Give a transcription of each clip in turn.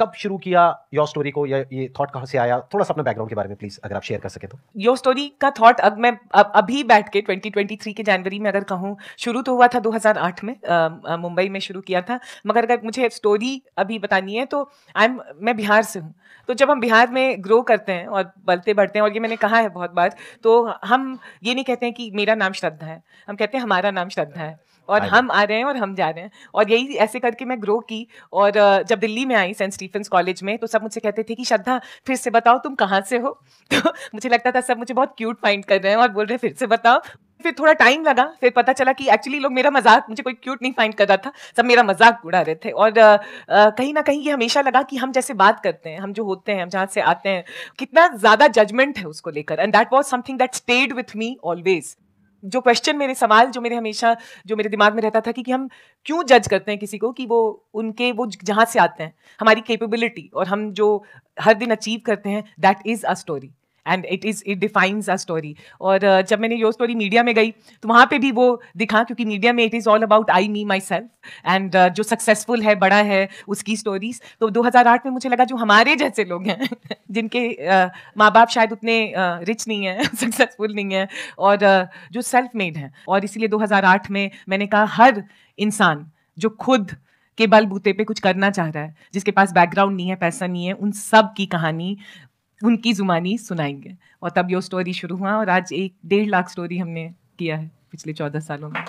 कब शुरू किया योर स्टोरी को या ये थॉट कहाँ से आया थोड़ा सा अपने बैकग्राउंड के बारे में प्लीज अगर आप शेयर कर सके तो योर स्टोरी का थॉट अब मैं अब अभी बैठ के 2023 के जनवरी में अगर कहूँ शुरू तो हुआ था 2008 में मुंबई में शुरू किया था मगर अगर मुझे स्टोरी अभी बतानी है तो आई एम मैं बिहार से हूँ तो जब हम बिहार में ग्रो करते हैं और बढ़ते बढ़ते हैं और ये मैंने कहा है बहुत बार तो हम ये नहीं कहते हैं कि मेरा नाम श्रद्धा है हम कहते हैं हमारा नाम श्रद्धा है और हाँ हम आ रहे हैं और हम जा रहे हैं और यही ऐसे करके मैं ग्रो की और जब दिल्ली में आई सेंट स्टीफेंस कॉलेज में तो सब मुझसे कहते थे कि श्रद्धा फिर से बताओ तुम कहाँ से हो तो मुझे लगता था सब मुझे बहुत क्यूट फाइंड कर रहे हैं और बोल रहे हैं फिर से बताओ फिर थोड़ा टाइम लगा फिर पता चला कि एक्चुअली लोग मेरा मजाक मुझे कोई क्यूट नहीं फाइंड कर रहा था सब मेरा मजाक उड़ा रहे थे और आ, आ, कहीं ना कहीं ये हमेशा लगा कि हम जैसे बात करते हैं हम जो होते हैं हम जहाँ से आते हैं कितना ज़्यादा जजमेंट है उसको लेकर and that was something that stayed with me always जो क्वेश्चन मेरे सवाल जो मेरे हमेशा जो मेरे दिमाग में रहता था कि, कि हम क्यों जज करते हैं किसी को कि वो उनके वो जहाँ से आते हैं हमारी कैपेबिलिटी और हम जो हर दिन अचीव करते हैं that is a story and it is it defines a story और uh, जब मैंने यो स्टोरी मीडिया में गई तो वहाँ पे भी वो दिखा क्योंकि मीडिया में it is all about I me my self and जो सक्सेसफुल है बड़ा है उसकी स्टोरीज तो 2008 में मुझे लगा जो हमारे जैसे लोग हैं जिनके uh, माँ बाप शायद उतने रिच uh, नहीं हैं सक्सेसफुल नहीं हैं और uh, जो सेल्फ मेड हैं और इसीलिए आठ में मैंने कहा हर इंसान जो खुद के बलबूते पे कुछ करना चाह रहा है जिसके पास बैकग्राउंड नहीं है पैसा नहीं है उन सब की कहानी उनकी ज़ुबानी सुनाएंगे और तब यो स्टोरी शुरू हुआ और आज एक डेढ़ लाख स्टोरी हमने किया है पिछले चौदह सालों में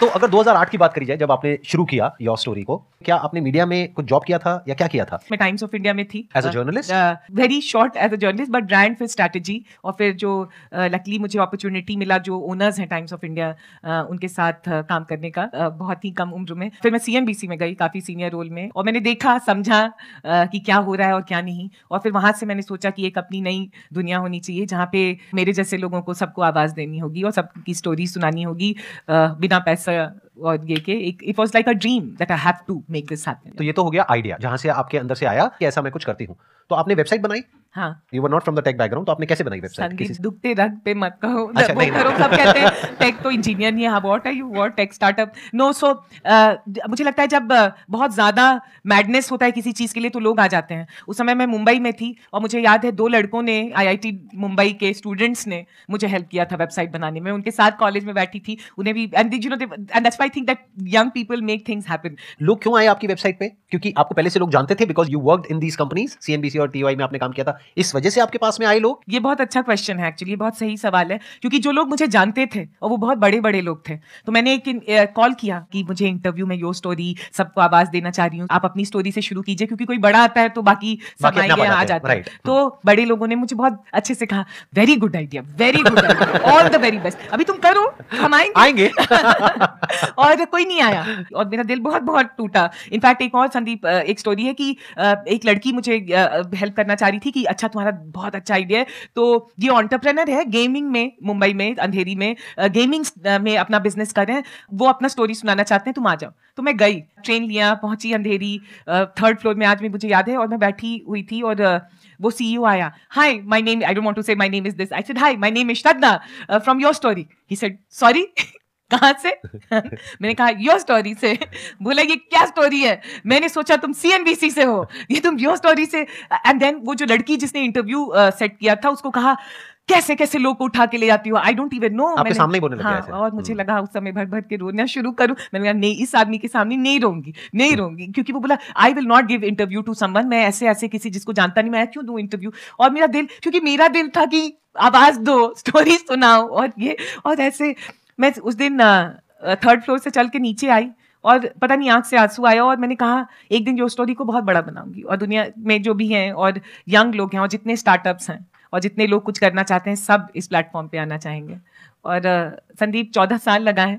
तो अगर 2008 की बात करी जाए जब आपने शुरू किया योर स्टोरी को क्या आपने मीडिया में कुछ जॉब किया था या क्या किया था मैं टाइम्स ऑफ इंडिया में थी as a journalist very short as a journalist but brand फिर स्ट्रैटेजी और फिर जो लकली uh, मुझे अपॉर्चुनिटी मिला जो ओनर्स हैं टाइम्स ऑफ इंडिया उनके साथ uh, काम करने का uh, बहुत ही कम उम्र में फिर मैं सी में गई काफ़ी सीनियर रोल में और मैंने देखा समझा uh, कि क्या हो रहा है और क्या नहीं और फिर वहां से मैंने सोचा कि एक अपनी नई दुनिया होनी चाहिए जहाँ पे मेरे जैसे लोगों को सबको आवाज़ देनी होगी और सबकी स्टोरी सुनानी होगी uh, बिना पैसा के it was like a dream that I have to make this happen तो ये तो हो गया आइडिया जहां से आपके अंदर से आया कि ऐसा मैं कुछ करती हूं तो आपने वेबसाइट बनाई you were not from the tech background तो आपने कैसे बनाई वेबसाइट किसी दुखते रंग पे मत कहो अच्छा, नहीं, करो सब कहते हैं टेक तो इंजीनियर नहीं है what are you what tech startup no so मुझे लगता है जब uh, बहुत ज्यादा मैडनेस होता है किसी चीज के लिए तो लोग आ जाते हैं उस समय मैं मुंबई में थी और मुझे याद है दो लड़कों ने आईआईटी मुंबई के स्टूडेंट्स ने मुझे हेल्प किया था वेबसाइट बनाने में उनके साथ कॉलेज में बैठी थी उन्हें भी and you know and that's I think that young people make things happen लोग क्यों आए आपकी वेबसाइट पे क्योंकि आपको पहले से लोग जानते थे because you work in these companies CNBC और टीवाई में आपने काम किया था इस वजह से आपके पास में आए लोग ये बहुत अच्छा क्वेश्चन है एक्चुअली बहुत सही सवाल है क्योंकि जो लोग मुझे जानते थे और वो बहुत बड़े बड़े लोग थे तो मैंने एक कॉल किया कि मुझे इंटरव्यू में यो स्टोरी सबको आवाज देना चाह रही हूँ आप अपनी स्टोरी से शुरू कीजिए क्योंकि कोई बड़ा आता है तो बाकी सब आएंगे आ जाते हैं तो बड़े लोगों ने मुझे बहुत अच्छे से कहा very good idea very good all the very best अभी तुम करो हम आएंगे और कोई नहीं आया और मेरा दिल बहुत बहुत टूटा इनफैक्ट एक और संदीप एक स्टोरी है कि एक लड़की मुझे हेल्प करना चाह रही थी कि अच्छा तुम्हारा बहुत अच्छा आइडिया है तो ये ऑन्टरप्रेनर है गेमिंग में मुंबई में अंधेरी में गेमिंग में अपना बिजनेस कर रहे हैं वो अपना स्टोरी सुनाना चाहते हैं तुम आ जाओ तो मैं गई ट्रेन लिया पहुंची अंधेरी थर्ड फ्लोर में आज भी मुझे याद है और मैं बैठी हुई थी और वो सी e आया hi my name I don't want to say my name is this I said hi my name is Shraddha from YourStory he said sorry कहा से मैंने कहा योर स्टोरी से बोला ये क्या स्टोरी है मैंने सोचा तुम सीएनबीसी से हो ये तुम योर स्टोरी से एंड देन वो जो लड़की जिसने इंटरव्यू सेट uh, किया था उसको कहा कैसे कैसे लोग को उठा के ले जाती हो आई डोंट इवन नो आपके सामने ही बोलने लगे हाँ, और मुझे हम्म। लगा उस समय भर भर के रोना शुरू करूं मैंने कहा नहीं इस आदमी के सामने नहीं रोंगी नहीं हम्म। रोंगी क्योंकि वो बोला I will not give interview to someone मैं ऐसे ऐसे किसी जिसको जानता नहीं मैं क्यों दू इंटरव्यू और मेरा दिल क्योंकि मेरा दिल था कि आवाज दो स्टोरी सुनाओ और ये और ऐसे मैं उस दिन थर्ड फ्लोर से चल के नीचे आई और पता नहीं आँख से आंसू आया और मैंने कहा एक दिन जो स्टोरी को बहुत बड़ा बनाऊंगी और दुनिया में जो भी हैं और यंग लोग हैं और जितने स्टार्टअप्स हैं और जितने लोग कुछ करना चाहते हैं सब इस प्लेटफॉर्म पे आना चाहेंगे और संदीप चौदह साल लगा है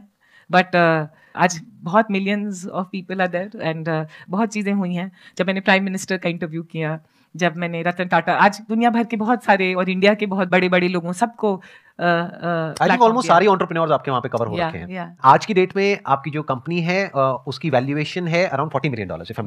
बट आज बहुत millions of people are there and बहुत चीज़ें हुई हैं जब मैंने प्राइम मिनिस्टर का इंटरव्यू किया जब मैंने रतन टाटा आज दुनिया भर के बहुत सारे और इंडिया के बहुत बड़े बड़े लोगों सबको ऑलमोस्ट सारे ऑन्टरप्रेन्योर्स आपके वहाँ पे कवर हो yeah, रखे हैं yeah. आज की डेट में आपकी जो कंपनी है uh, उसकी वैल्यूएशन है around forty million dollar if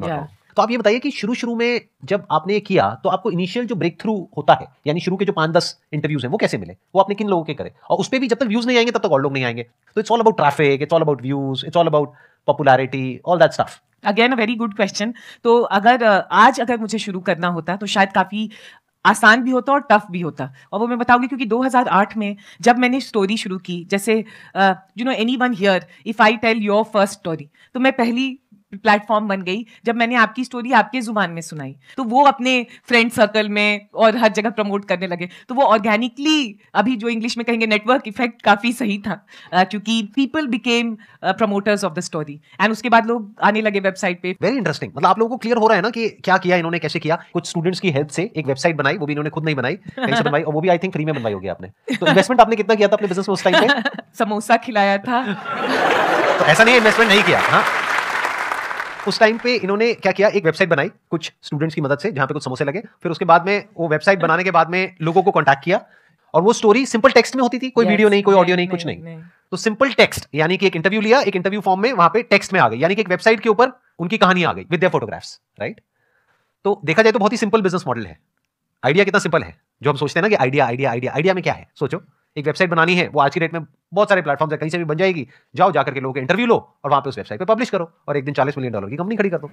तो आप ये बताइए कि शुरू शुरू में जब आपने ये किया तो आपको इनिशियल जो ब्रेक थ्रू होता है यानी शुरू के जो पांच दस इंटरव्यूज हैं वो कैसे मिले वो आपने किन लोगों के करे और उस पर भी जब तक व्यूज नहीं आएंगे तब तक और लोग नहीं आएंगे तो it's all about traffic it's all about views it's all about popularity all that stuff again a very good question तो अगर आज अगर मुझे शुरू करना होता तो शायद काफ़ी आसान भी होता और टफ भी होता और वो मैं बताऊंगी क्योंकि 2008 में जब मैंने स्टोरी शुरू की जैसे you know anyone here if I tell your first story तो मैं पहली प्लेटफॉर्म बन गई जब मैंने आपकी स्टोरी आपके जुबान में सुनाई तो वो अपने फ्रेंड सर्कल में और हर जगह प्रमोट करने लगे तो वो ऑर्गेनिकली अभी जो इंग्लिश में कहेंगे नेटवर्क इफेक्ट काफ़ी सही था क्योंकि people became promoters of the story and उसके बाद लोग आने लगे वेबसाइट पे वेरी इंटरेस्टिंग मतलब आप लोगों को क्लियर हो रहा है ना कि क्या किया इन्होंने कैसे किया कुछ स्टूडेंट्स की हेल्प से एक वेबसाइट बनाई वो भी इन्होंने खुद नहीं बनाई कैसे बनवाई और वो भी आई थिंक फ्री में बनवाई होगी आपने तो इन्वेस्टमेंट आपने कितना किया था अपने बिजनेस में उस टाइम पे समोसा खिलाया था तो ऐसा नहीं इन्वेस्टमेंट नहीं किया हाँ उस टाइम पे इन्होंने क्या किया एक वेबसाइट बनाई कुछ स्टूडेंट्स की मदद से जहाँ पे कुछ समोसे लगे फिर उसके बाद में वो वेबसाइट बनाने के बाद में लोगों को कॉन्टैक्ट किया और वो स्टोरी सिंपल टेक्स्ट में होती थी कोई yes, वीडियो नहीं कोई ऑडियो नहीं, नहीं कुछ नहीं, नहीं।, नहीं। तो सिंपल टेक्स्ट यानी कि एक इंटरव्यू लिया एक इंटरव्यू फॉर्म में वहां पे टेक्स्ट में आ गई यानी कि एक वेबसाइट के ऊपर उनकी कहानी आ गई विद फोटोग्राफ्स राइट तो देखा जाए तो बहुत ही सिंपल बिजनेस मॉडल है आइडिया कितना सिंपल है जो हम सोचते हैं ना कि आइडिया आइडिया आइडिया आइडिया में क्या है सोचो एक वेबसाइट बनानी है वो आज की डेट में बहुत सारे प्लेटफॉर्म है कहीं से भी बन जाएगी जाओ जाकर के लोगों के इंटरव्यू लो और वहां पे उस वेबसाइट पे पब्लिश करो और एक दिन चालीस मिलियन डॉलर की कंपनी खड़ी कर दो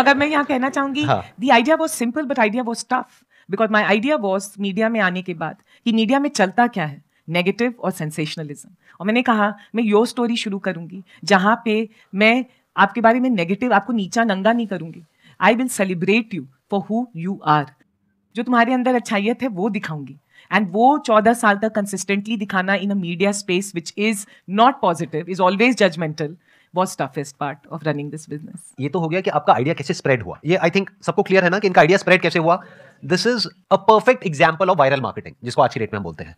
मगर मैं यहाँ कहना चाहूंगी the idea was simple but idea was tough because my idea was media में आने के बाद कि मीडिया में चलता क्या है नेगेटिव और सेंसेशनलिज्म और मैंने कहा मैं योर स्टोरी शुरू करूंगी जहाँ पे मैं आपके बारे में नेगेटिव आपको नीचा नंगा नहीं करूंगी I will celebrate you for who you are जो तुम्हारे अंदर अच्छाइयत है वो दिखाऊंगी एंड वो चौदह साल तक कंसिस्टेंटली दिखाना in a media space which is not positive is always judgemental was toughest part of running this business ये तो हो गया कि आपका आइडिया कैसे स्प्रेड हुआ ये आई थिंक सबको क्लियर है ना कि इनका आइडिया स्प्रेड कैसे हुआ this is a perfect example of viral marketing जिसको आज की डेट में हम बोलते हैं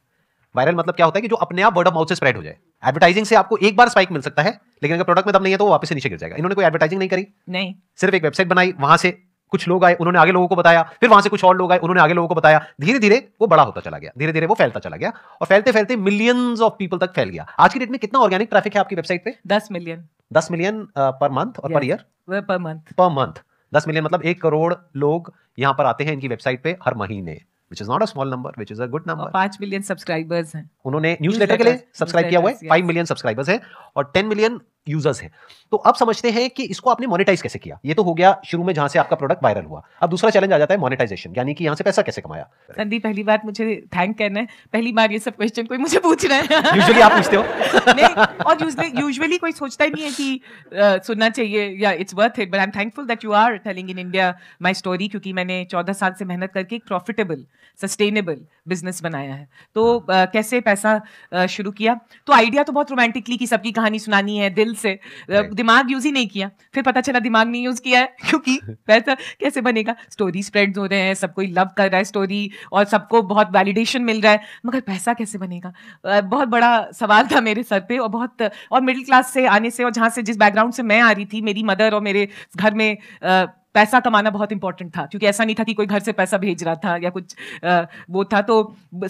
वायरल मतलब क्या होता है कि जो अपने आप वर्ड ऑफ माउथ से स्प्रेड हो जाए एडवर्टाइजिंग से आपको एक बार स्पाइक मिल सकता है लेकिन अगर प्रोडक्ट में दम नहीं है तो वापस से नीचे गिर जाएगा इन्होंने कोई एडवर्टाइजिंग नहीं करी नहीं सिर्फ एक वेबसाइट बनाई वहां से कुछ लोग आए उन्होंने आगे लोगों को बताया फिर वहां से कुछ और लोग आए उन्होंने आगे लोगों को बताया धीरे धीरे वो बड़ा होता चला गया धीरे धीरे वो फैलता चला गया और फैलते फैलते मिलियंस ऑफ पीपल तक फैल गया आज की डेट में कितना ऑर्गेनिक ट्रैफिक है आपकी वेबसाइट पे दस मिलियन दस मिलियन पर मंथ और per year per month per month दस मिलियन मतलब एक करोड़ लोग यहाँ पर आते हैं इनकी वेबसाइट पे हर महीने which is not a small number which is a good number पांच मिलियन सब्सक्राइबर्स हैं उन्होंने न्यूज़लेटर के लिए सब्सक्राइब किया हुआ है फाइव मिलियन सब्सक्राइबर्स हैं और टेन मिलियन यूजर्स हैं तो अब समझते हैं कि इसको आपने मोनेटाइज कैसे किया ये तो हो गया शुरू में जहां से आपका प्रोडक्ट वायरल हुआ अब दूसरा चैलेंज आ जाता है मोनेटाइजेशन यानी कि यहां से पैसा कैसे कमाया संदीप पहली बात मुझे थैंक करना है पहली बार ये सब क्वेश्चन कोई मुझे पूछ रहा है यूजुअली आप पूछते हो नहीं और यूजुअली कोई सोचता ही नहीं है कि uh, सुनना चाहिए या it's worth it but I am thankful that you are telling in India my story क्योंकि मैंने चौदह साल से मेहनत करके एक प्रॉफिटेबल सस्टेनेबल बिजनेस बनाया है तो आ, हाँ। कैसे पैसा शुरू किया तो आइडिया तो बहुत रोमांटिकली की सबकी कहानी सुनानी है दिल से दिमाग यूज ही नहीं किया फिर पता चला दिमाग नहीं यूज किया है क्योंकि पैसा कैसे बनेगा स्टोरी स्प्रेड हो रहे हैं सब कोई लव कर रहा है स्टोरी और सबको बहुत वैलिडेशन मिल रहा है मगर पैसा कैसे बनेगा बहुत बड़ा सवाल था मेरे सर पे और बहुत और मिडिल क्लास से आने से और जहाँ से जिस बैकग्राउंड से मैं आ रही थी मेरी मदर और मेरे घर में पैसा कमाना बहुत इंपॉर्टेंट था क्योंकि ऐसा नहीं था कि कोई घर से पैसा भेज रहा था या कुछ आ, वो था तो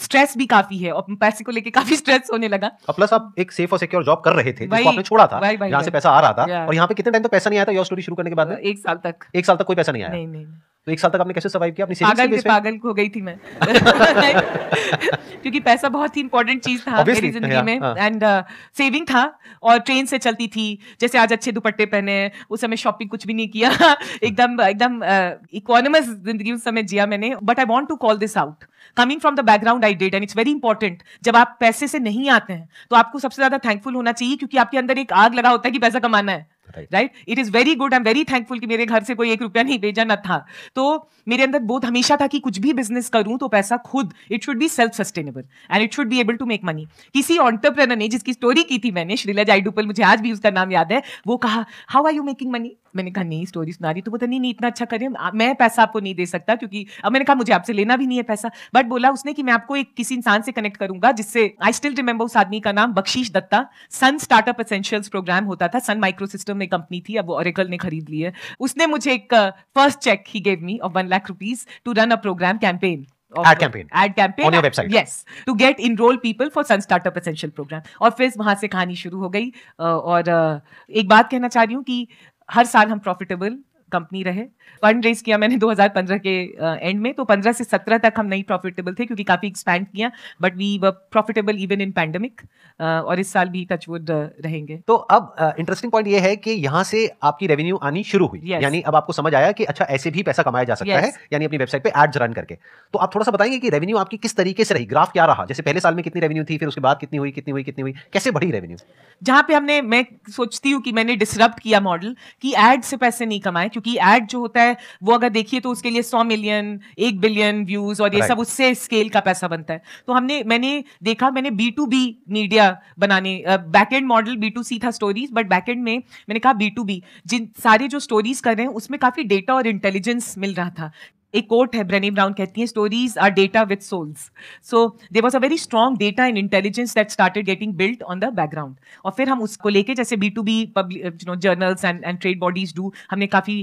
स्ट्रेस भी काफी है और पैसे को लेके काफी स्ट्रेस होने लगा और प्लस आप एक सेफ और सिक्योर जॉब कर रहे थे जिसको आपने छोड़ा था यहाँ से पैसा आ रहा था और यहाँ पे कितने टाइम तो पैसा नहीं आया था योर स्टोरी शुरू करने के बाद एक साल तक एक साल तक कोई पैसा नहीं आया नहीं नहीं तो एक साल तक आपने कैसे सर्वाइव किया अपनी पागल से पागल हो गई थी मैं क्योंकि पैसा बहुत ही इंपॉर्टेंट चीज था मेरी जिंदगी हाँ, में एंड हाँ। सेविंग uh, था और ट्रेन से चलती थी जैसे आज अच्छे दुपट्टे पहने उस समय शॉपिंग कुछ भी नहीं किया एकदम एकदम इकोनॉमस uh, जिंदगी उस समय जिया मैंने but I want to call this out coming from the background I date and it's very important जब आप पैसे से नहीं आते हैं तो आपको सबसे ज्यादा थैंकफुल होना चाहिए क्योंकि आपके अंदर एक आग लगा होता है कि पैसा कमाना है right it is very good I am very thankful कि मेरे घर से कोई एक रुपया नहीं भेजा ना था तो मेरे अंदर बोध हमेशा था कि कुछ भी बिजनेस करूं तो पैसा खुद it should be self sustainable and it should be able to make money किसी ऑन्टरप्रेनर ने जिसकी स्टोरी की थी मैंने श्रीलाज आईडूपल मुझे आज भी उसका नाम याद है वो कहा how are you making money मैंने कहा नहीं स्टोरी सुना रही तो बोलता नहीं नहीं इतना अच्छा करें मैं पैसा आपको नहीं दे सकता क्योंकि अब मैंने कहा मुझे आपसे लेना भी नहीं है पैसा बट बोला उसने कि मैं आपको एक किसी इंसान से कनेक्ट करूंगा जिससे आई स्टिल रिमेंबर उस आदमी का नाम Bakhshish Dutta Sun startup essentials programme होता था सन माइक्रो सिस्टम एक कंपनी थी अब ओरेकल ने खरीद ली है उसने मुझे एक फर्स्ट चेक ही gave me of one lakh rupees to run a programme campaign और फिर वहां से कहानी शुरू हो गई uh, और uh, एक बात कहना चाह रही हूँ कि हर साल हम प्रॉफिटेबल कंपनी रहे फंड रेज किया मैंने 2015 के एंड में तो 15 से 17 तक हम नहीं प्रॉफिटेबल थे क्योंकि काफ़ी एक्सपैंड किया but we were profitable even in pandemic और इस साल भी टचवुड रहेंगे तो अब इंटरेस्टिंग पॉइंट ये है कि यहाँ से आपकी रेवेन्यू आनी शुरू हुई yes. यानी अब आपको समझ आया कि अच्छा ऐसे भी पैसा कमाया जा सकता yes. है यानी अपनी वेबसाइट पे एड्स रन करके तो आप थोड़ा सा बताएंगे कि रेवेन्यू आपकी किस तरीके से रही ग्राफ क्या रहा जैसे पहले साल में कितनी रेवेन्यू थी फिर उसके बाद कितनी हुई कितनी हुई कितनी हुई कैसे बढ़ी रेवेन्यू जहाँ पे हमने मैं सोचती हूँ कि मैंने डिस्टर्ब किया मॉडल कि एड से पैसे नहीं कमाए क्योंकि एड जो होता है वो अगर देखिए तो उसके लिए सौ मिलियन एक बिलियन व्यूज और ये सब उससे स्केल का पैसा बनता है तो हमने मैंने देखा मैंने बी टू बी मीडिया बनाने back end model B to C था स्टोरीज बट बैक एंड में मैंने कहा बी टू बी जिन सारे जो स्टोरीज कर रहे हैं उसमें काफी डेटा और इंटेलिजेंस मिल रहा था एक कोट है ब्रेनी ब्राउन कहती है stories are data with souls so there was a very strong data and intelligence that started getting built on the background और फिर हम उसको लेके जैसे B to B no journals and and trade bodies do हमने काफ़ी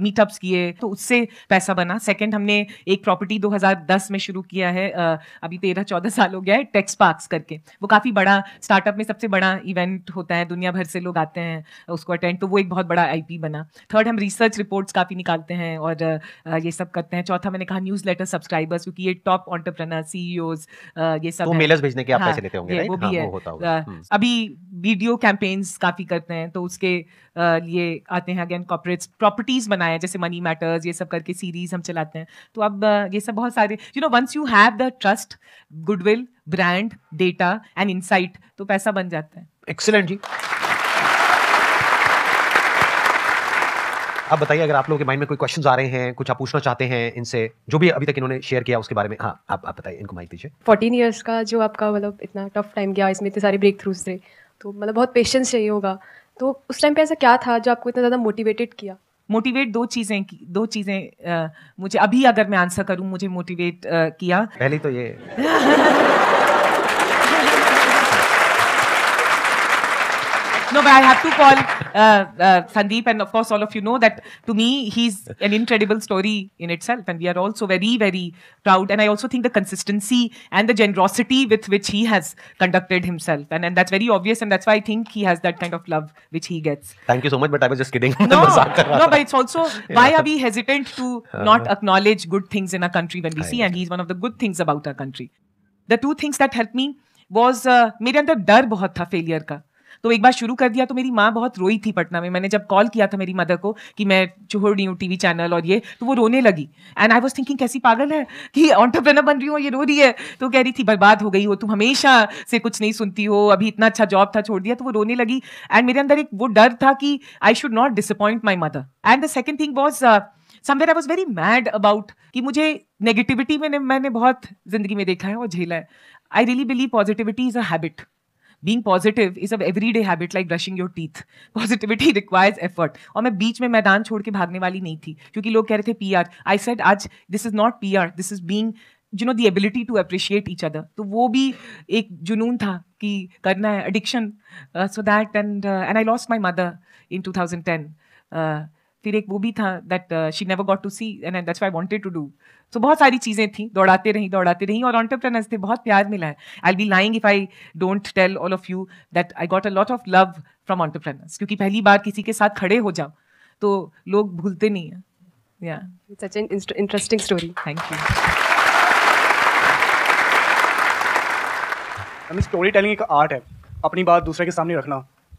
meetups uh, किए तो उससे पैसा बना सेकेंड हमने एक प्रॉपर्टी 2010 में शुरू किया है uh, अभी तेरह चौदह साल हो गया है टेक्स पार्क्स करके वो काफ़ी बड़ा स्टार्टअप में सबसे बड़ा इवेंट होता है दुनिया भर से लोग आते हैं uh, उसको अटेंड तो वो एक बहुत बड़ा आई बना थर्ड हम रिसर्च रिपोर्ट्स काफ़ी निकालते हैं और uh, uh, ये सब करते हैं हैं चौथा मैंने कहा न्यूज लेटर सब्सक्राइबर्स क्योंकि ये टॉप ऑन्टरप्रनर सीईओ ये सब मेलर्स भेजने के आप हाँ, पैसे लेते होंगे वो भी हाँ, है हम्म। अभी वीडियो कैंपेन्स काफी करते हैं तो उसके लिए आते हैं अगेन कॉपरेट्स प्रॉपर्टीज बनाए हैं जैसे मनी मैटर्स ये सब करके सीरीज हम चलाते हैं तो अब ये सब बहुत सारे you know once you have the trust goodwill brand data and insight तो पैसा बन जाता है एक्सेलेंट जी अब बताइए अगर आप लोगों के माइंड में कोई क्वेश्चन आ रहे हैं कुछ आप पूछना चाहते हैं इनसे जो भी अभी तक इन्होंने शेयर किया उसके बारे में हाँ आप आप बताइए इनको माइक दीजिए फोर्टीन ईयर्स का जो आपका मतलब इतना टफ टाइम गया इसमें इतने सारे ब्रेक थ्रूज थे तो मतलब बहुत पेशेंस चाहिए होगा तो उस टाइम पे ऐसा क्या था जो आपको इतना ज़्यादा मोटिवेटेड किया मोटिवेट दो चीज़ें दो चीज़ें मुझे अभी अगर मैं आंसर करूँ मुझे मोटिवेट किया पहले तो ये No, but I have to call uh, uh, Sandeep, and of course, all of you know that to me, he's an incredible story in itself. And we are also very, very proud. And I also think the consistency and the generosity with which he has conducted himself. And, and that's very obvious. And that's why I think he has that kind of love which he gets. Thank you so much, but I was just kidding. No, no but it's also why are we hesitant to uh-huh. not acknowledge good things in our country when we I see? And he's one of the good things about our country. The two things that helped me was uh, मेरे अंदर डर बहुत था failure का तो एक बार शुरू कर दिया तो मेरी माँ बहुत रोई थी पटना में मैंने जब कॉल किया था मेरी मदर को कि मैं छोड़ रही हूँ टीवी चैनल और ये तो वो रोने लगी एंड आई वॉज थिंकिंग कैसी पागल है कि ऑन्टरप्रेनर बन रही हूँ ये रो रही है तो कह रही थी बर्बाद हो गई हो तुम हमेशा से कुछ नहीं सुनती हो अभी इतना अच्छा जॉब था छोड़ दिया तो वो रोने लगी एंड मेरे अंदर एक वो डर था कि I should not disappoint my mother and the second thing was somewhere I was very mad about कि मुझे नेगेटिविटी मैंने मैंने बहुत जिंदगी में देखा है और झेला है I really believe positivity is a habit being positive is an everyday habit like brushing your teeth positivity requires effort और मैं बीच में मैदान छोड़ के भागने वाली नहीं थी क्योंकि लोग कह रहे थे पी आर आई सेड आज this is not P R this is being you know the ability to appreciate each other तो वो भी एक जुनून था कि करना है addiction so that and and I lost my mother in two thousand ten फिर एक वो भी था that she never got to see and that's I wanted to do so बहुत सारी चीज़ें थी दौड़ाते रहीं दौड़ाते रहीं और ऑन्टरप्रेनर्स थे बहुत प्यार मिला है I be lying if I don't tell all of you that I got a lot of love from entrepreneurs क्योंकि पहली बार किसी के साथ खड़े हो जाओ तो लोग भूलते नहीं हैं yeah it's such an interesting story ma'am storytelling एक आर्ट है अपनी बात दूसरे के सामने रखना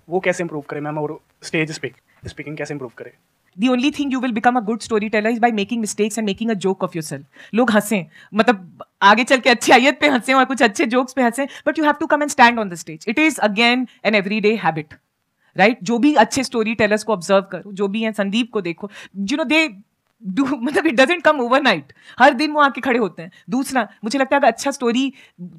वो कैसे इम्प्रूव करें मैम और स्टेज स्पीक स्पीकिंग कैसे इम्प्रूव करें the only thing you will become a good storyteller is by making mistakes and making a joke of yourself लोग हंसें मतलब आगे चल के अच्छी आयत पे हंसें और कुछ अच्छे जोक्स पे हंसें but you have to come and stand on the stage it is again an everyday habit right जो भी अच्छे स्टोरी टेलर्स को ऑब्जर्व करो जो भी हैं संदीप को देखो यू नो दे डू मतलब it doesn't come overnight हर दिन वो आके खड़े होते हैं दूसरा मुझे लगता है अगर अच्छा स्टोरी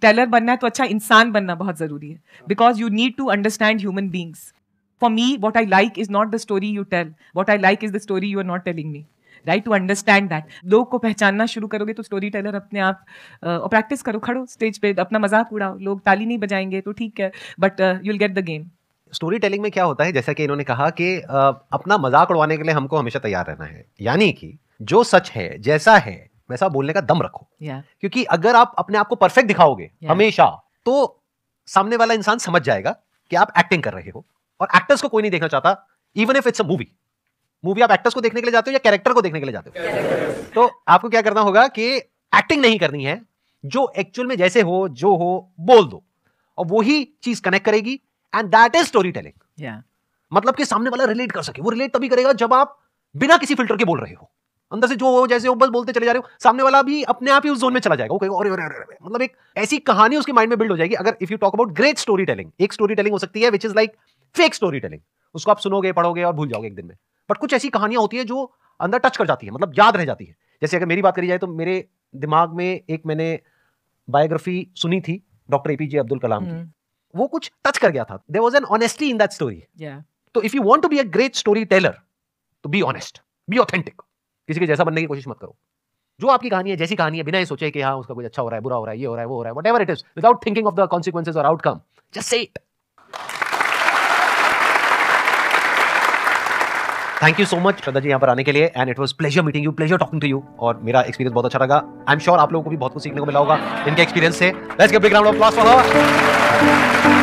टेलर बनना है तो अच्छा इंसान बनना बहुत जरूरी है because you need to understand human beings for me, what I like is not the story you tell. What I like is the story you are not telling me. Right to understand that लोग को पहचानना शुरू करोगे तो story teller अपने आप और practice करो खड़ो स्टेज पे अपना मजाक उड़ाओ लोग ताली नहीं बजाएंगे तो ठीक है but you'll get the game storytelling में क्या होता है जैसा कि इन्होंने कहा कि अपना मजाक उड़वाने के लिए हमको हमेशा तैयार रहना है यानी कि जो सच है जैसा है वैसा बोलने का दम रखो yeah. क्योंकि अगर आप अपने आप को परफेक्ट दिखाओगे yeah. हमेशा तो सामने वाला इंसान समझ जाएगा कि आप एक्टिंग कर रहे हो और एक्टर्स को कोई नहीं देखना चाहता even if it's a movie movie आप एक्टर्स को देखने के लिए जाते हो या कैरेक्टर को देखने के लिए जाते हो तो आपको क्या करना होगा कि एक्टिंग नहीं करनी है जो एक्चुअल में जैसे हो जो हो बोल दो और वही चीज कनेक्ट करेगी and that is storytelling मतलब कि सामने वाला रिलेट कर सके वो रिलेट तभी करेगा जब आप बिना किसी फिल्टर के बोल रहे हो अंदर से जो हो जैसे हो बस बोलते चले जा रहे हो सामने वाला भी अपने आप ही उस जोन में चला जाएगा वो कहेगा अरे अरे मतलब एक ऐसी कहानी उसके माइंड में बिल्ड हो जाएगी अगर if you talk about great storytelling एक स्टोरी टेलिंग हो सकती है which is like fake storytelling उसको आप सुनोगे पढ़ोगे और भूल जाओगे एक दिन में बट कुछ ऐसी कहानियां होती है जो अंदर टच कर जाती है मतलब याद रह जाती है जैसे अगर मेरी बात करी जाए तो मेरे दिमाग में एक मैंने बायोग्राफी सुनी थी डॉक्टर एपीजे अब्दुल कलाम की हम्म। वो कुछ टच कर गया था there was an honesty in that story तो if you want to be a great storyteller तो बी ऑनेस्ट बी ऑथेंटिक किसी के जैसा बनने की कोशिश मत करो जो आपकी कहानी है जैसी कहानी है बिना ये सोचे कि हाँ उसका कुछ अच्छा हो रहा है बुरा हो रहा है ये हो रहा है वो हो रहा है whatever it is without thinking of the consequences और outcome just say it thank you so much Shraddha ji यहाँ पर आने के लिए and it was pleasure meeting you pleasure talking to you और मेरा एक्सपीरियंस बहुत अच्छा लगा आई एम श्योर आप लोगों को भी बहुत कुछ सीखने को मिला होगा इनके एक्सपीरियंस से let's get big round of for